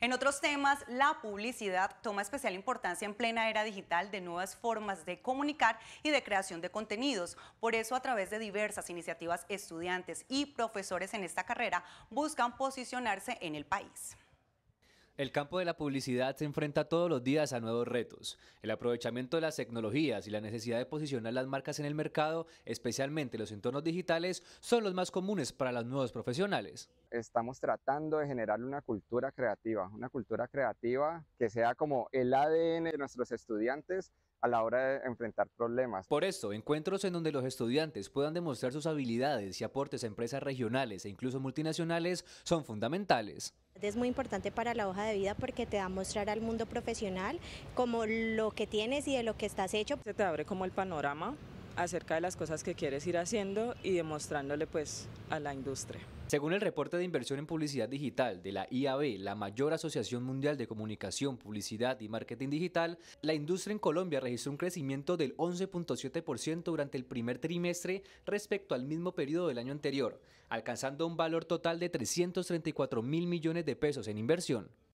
En otros temas, la publicidad toma especial importancia en plena era digital de nuevas formas de comunicar y de creación de contenidos. Por eso, a través de diversas iniciativas, estudiantes y profesores en esta carrera buscan posicionarse en el país. El campo de la publicidad se enfrenta todos los días a nuevos retos. El aprovechamiento de las tecnologías y la necesidad de posicionar las marcas en el mercado, especialmente los entornos digitales, son los más comunes para los nuevos profesionales. Estamos tratando de generar una cultura creativa, una cultura creativa que sea como el ADN de nuestros estudiantes a la hora de enfrentar problemas. Por esto, encuentros en donde los estudiantes puedan demostrar sus habilidades y aportes a empresas regionales e incluso multinacionales son fundamentales. Es muy importante para la hoja de vida porque te da a mostrar al mundo profesional como lo que tienes y de lo que estás hecho. Se te abre como el panorama acerca de las cosas que quieres ir haciendo y demostrándole pues a la industria. Según el reporte de inversión en publicidad digital de la IAB, la mayor asociación mundial de comunicación, publicidad y marketing digital, la industria en Colombia registró un crecimiento del 11.7% durante el primer trimestre respecto al mismo periodo del año anterior, alcanzando un valor total de 334 mil millones de pesos en inversión.